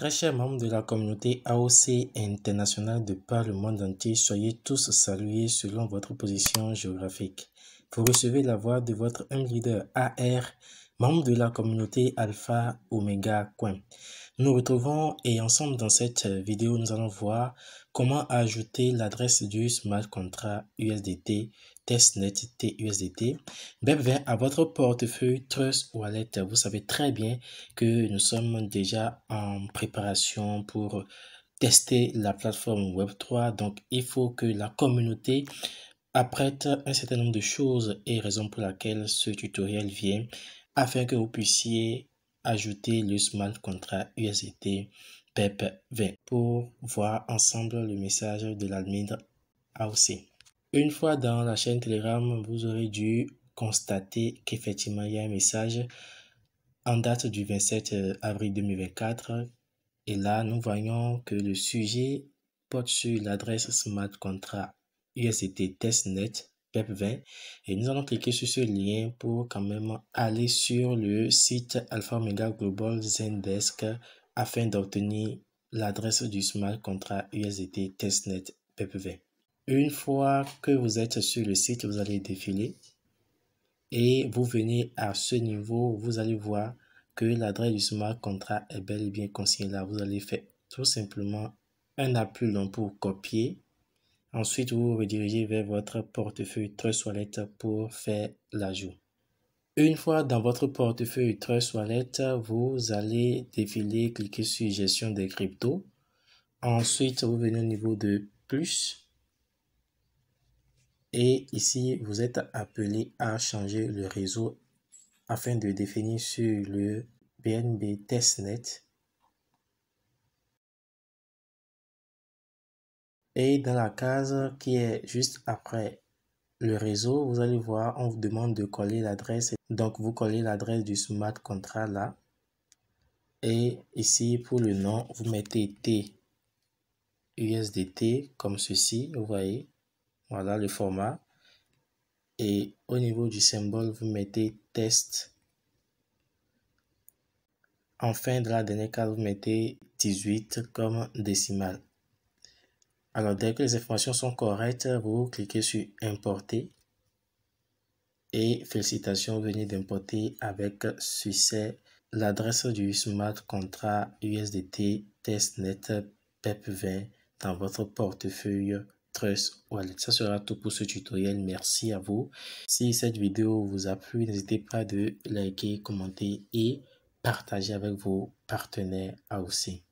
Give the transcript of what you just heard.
Très chers membres de la communauté AOC internationale de par le monde entier, soyez tous salués selon votre position géographique. Vous recevez la voix de votre un leader AR membre de la communauté Alpha Omega Coin. Nous nous retrouvons et ensemble dans cette euh, vidéo, nous allons voir comment ajouter l'adresse du smart contract USDT testnet TUSDT bep à votre portefeuille Trust Wallet. Vous savez très bien que nous sommes déjà en préparation pour tester la plateforme Web3. Donc, il faut que la communauté apprête un certain nombre de choses et raison pour laquelle ce tutoriel vient afin que vous puissiez ajouter le smart contract USDT PEP 20 pour voir ensemble le message de l'admin AOC. Une fois dans la chaîne Telegram, vous aurez dû constater qu'effectivement il y a un message en date du 27 euh, avril 2024 et là nous voyons que le sujet porte sur l'adresse smart contract USDT testnet et nous allons cliquer sur ce lien pour quand même aller sur le site Alpha Mega Global Zendesk afin d'obtenir l'adresse du smart contract USDT testnet PEP20. Une fois que vous êtes sur le site, vous allez défiler et vous venez à ce niveau, vous allez voir que l'adresse du smart contract est bel et bien consignée là. Vous allez faire tout simplement un appui long pour copier Ensuite, vous redirigez vers votre portefeuille Trust Wallet pour faire l'ajout. Une fois dans votre portefeuille Trust Wallet, vous allez défiler, cliquer sur Gestion des cryptos. Ensuite, vous venez au niveau de Plus. Et ici, vous êtes appelé à changer le réseau afin de définir sur le BNB Testnet Et dans la case qui est juste après le réseau, vous allez voir, on vous demande de coller l'adresse. Donc, vous collez l'adresse du smart contract là. Et ici, pour le nom, vous mettez T, USDT, comme ceci, vous voyez. Voilà le format. Et au niveau du symbole, vous mettez test. Enfin, dans la dernière case, vous mettez 18 comme décimale. Alors, dès que les informations sont correctes, vous cliquez sur Importer. Et félicitations, vous venez d'importer avec succès l'adresse du smart contrat USDT testnet PEP20 dans votre portefeuille Trust Wallet. Ça sera tout pour ce tutoriel. Merci à vous. Si cette vidéo vous a plu, n'hésitez pas à liker, commenter et partager avec vos partenaires aussi.